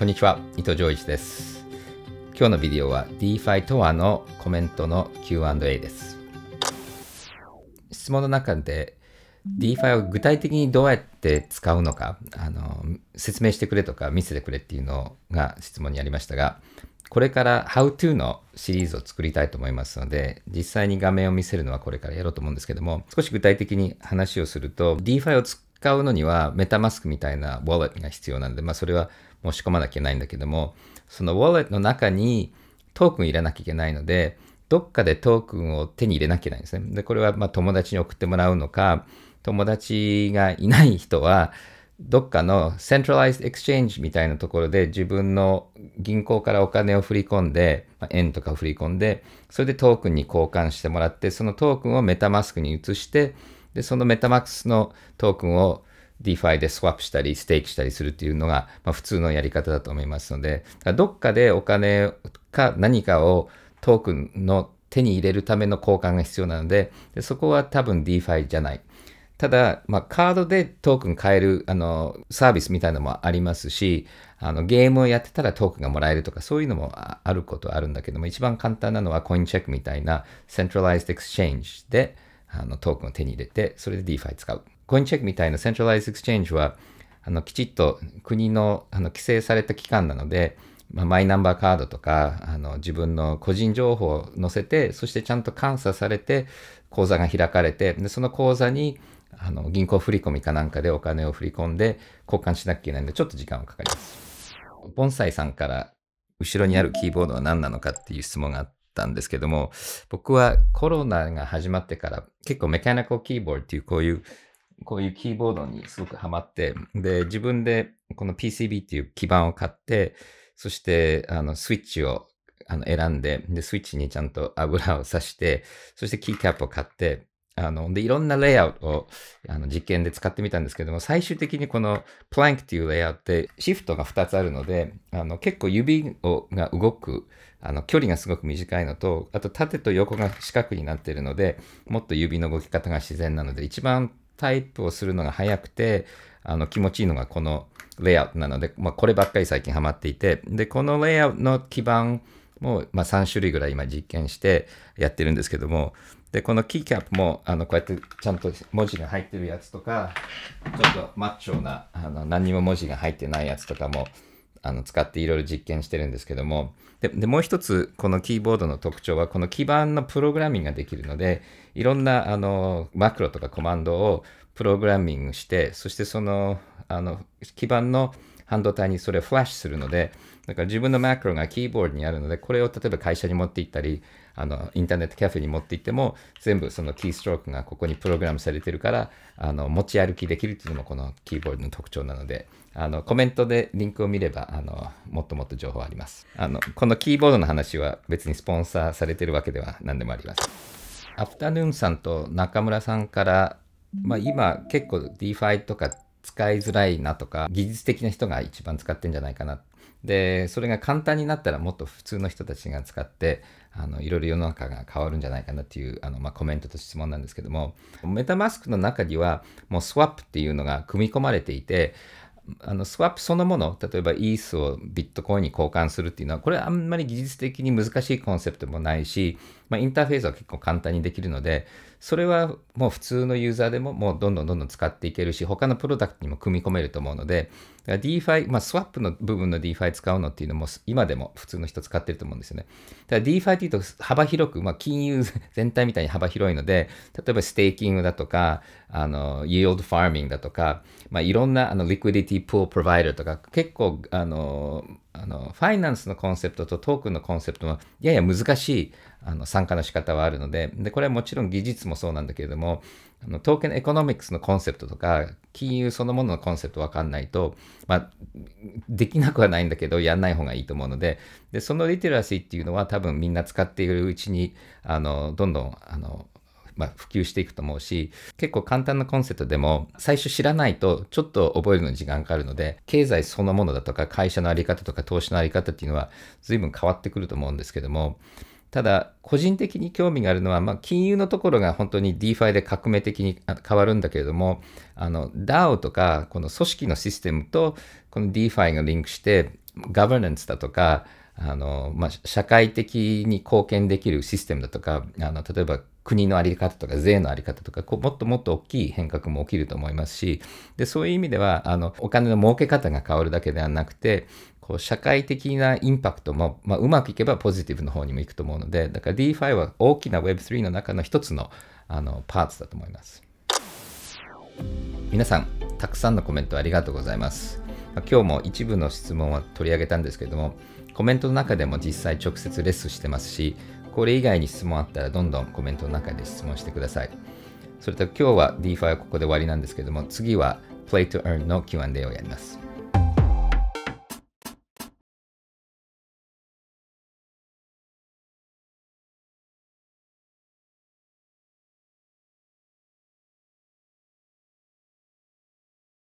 こんにちは、伊藤丈一です。今日のビデオは DeFi とはのコメントの Q&A です。質問の中で DeFi を具体的にどうやって使うのか、あの、説明してくれとか見せてくれっていうのが質問にありましたが、これから How to のシリーズを作りたいと思いますので、実際に画面を見せるのはこれからやろうと思うんですけども、少し具体的に話をすると、DeFi を作使うのには、メタマスクみたいなウォレットが必要なんで、まあ、それは申し込まなきゃいけないんだけども、そのウォレットの中にトークン入れなきゃいけないので、どっかでトークンを手に入れなきゃいけないんですね。で、これはま友達に送ってもらうのか、友達がいない人は、どっかのセントライズエクスチェンジみたいなところで自分の銀行からお金を振り込んで、まあ、円とか振り込んで、それでトークンに交換してもらって、そのトークンをメタマスクに移して、で、そのメタマックスのトークンを DeFi でスワップしたり、ステーキしたりするっていうのが、まあ、普通のやり方だと思いますので、どっかでお金か何かをトークンの手に入れるための交換が必要なので、でそこは多分 DeFi じゃない。ただ、まあ、カードでトークン買えるあのサービスみたいなのもありますしあの、ゲームをやってたらトークンがもらえるとか、そういうのもあることはあるんだけども、一番簡単なのはコインチェックみたいなセントライズエクスチェンジで、あのトークンを手に入れて、それで DeFi 使う。コインチェックみたいなセントライズエクスチェンジは、あのきちっと国のあの規制された機関なので、まあ、マイナンバーカードとかあの自分の個人情報を載せてそしてちゃんと監査されて口座が開かれてでその口座にあの銀行振込かなんかでお金を振り込んで交換しなきゃいけないのでちょっと時間はかかります。盆栽さんから後ろにあるキーボードは何なのかっていう質問があってたんですけども、僕はコロナが始まってから結構メカニカルキーボードっていうこういうこういうキーボードにすごくハマって、で、自分でこの PCB っていう基板を買って、そして、あの、スイッチをあの選んで、で、スイッチにちゃんと油をさして、そしてキーキャップを買って、あの、で、いろんなレイアウトをあの実験で使ってみたんですけども、最終的にこのプランクっていうレイアウトってシフトが2つあるので、あの、結構指をが動く、あの、距離がすごく短いのと、あと縦と横が四角になっているので、もっと指の動き方が自然なので、一番タイプをするのが早くて、あの、気持ちいいのがこのレイアウトなので、まあ、こればっかり最近ハマっていて、で、このレイアウトの基盤、も、まあ、3種類ぐらい今実験してやってるんですけども、で、このキーキャップも、あの、こうやってちゃんと文字が入ってるやつとか、ちょっとマッチョな、あの、何にも文字が入ってないやつとかも、あの、使っていろいろ実験してるんですけども、で、でもう一つ、このキーボードの特徴は、この基盤のプログラミングができるので、いろんな、あの、マクロとかコマンドをプログラミングして、そしてその、あの、基盤の半導体にそれをフラッシュするので、だから自分のマクロがキーボードにあるので、これを例えば会社に持って行ったり、あの、インターネットカフェに持って行っても、全部そのキーストロークがここにプログラムされてるから、あの、持ち歩きできるっていうのもこのキーボードの特徴なので、あの、コメントでリンクを見れば、あの、もっともっと情報あります。あの、このキーボードの話は別にスポンサーされてるわけでは何でもあります。アフタヌーンさんと中村さんから、まあ今結構 DeFi とか使いづらいなとか、技術的な人が一番使ってんじゃないかな。で、それが簡単になったらもっと普通の人たちが使って、あの、いろいろ世の中が変わるんじゃないかなっていう、あの、まあ、コメントと質問なんですけども、メタマスクの中には、もうスワップっていうのが組み込まれていて、あのスワップそのもの、例えばイースをビットコインに交換するっていうのは、これはあんまり技術的に難しいコンセプトもないし、まあ、インターフェースは結構簡単にできるので、それはもう普通のユーザーでももうどんどんどんどん使っていけるし、他のプロダクトにも組み込めると思うので、DeFi、まあ、スワップの部分の DeFi 使うのっていうのも今でも普通の人使ってると思うんですよね。ただ DeFi っていうと幅広く、まあ、金融全体みたいに幅広いので、例えばステーキングだとか、あの、イ l d f ファーミングだとか、まあ、いろんなあのリクイディティプールプロバイダーとか、結構、あの、あの、ファイナンスのコンセプトとトークンのコンセプトも、やや難しい、あの、参加の仕方はあるので、で、これはもちろん技術もそうなんだけれども、あの、トークンエコノミクスのコンセプトとか、金融そのもののコンセプトわかんないと、まあ、できなくはないんだけど、やんない方がいいと思うので、で、そのリテラシーっていうのは多分みんな使っているうちに、あの、どんどん、あの、まあ、普及していくと思うし、結構簡単なコンセプトでも、最初知らないとちょっと覚えるのに時間かかるので、経済そのものだとか、会社の在り方とか、投資の在り方っていうのは、随分変わってくると思うんですけども、ただ、個人的に興味があるのは、まあ、金融のところが本当に DeFi で革命的に変わるんだけれども、あの、DAO とか、この組織のシステムと、この DeFi がリンクして、ガバナンスだとか、あの、まあ、社会的に貢献できるシステムだとか、あの、例えば国の在り方とか税の在り方とかこうもっともっと大きい変革も起きると思いますしでそういう意味ではあのお金の儲け方が変わるだけではなくてこう社会的なインパクトも、まあ、うまくいけばポジティブの方にもいくと思うのでだから DeFi は大きな Web3 の中の一つのあのパーツだと思います皆さんたくさんのコメントありがとうございますま今日も一部の質問は取り上げたんですけれどもコメントの中でも実際直接レッスンしてますしこれ以外に質問あったらどんどんコメントの中で質問してください。それと今日は DeFi はここで終わりなんですけども、次は Play to Earn の Q&A をやります。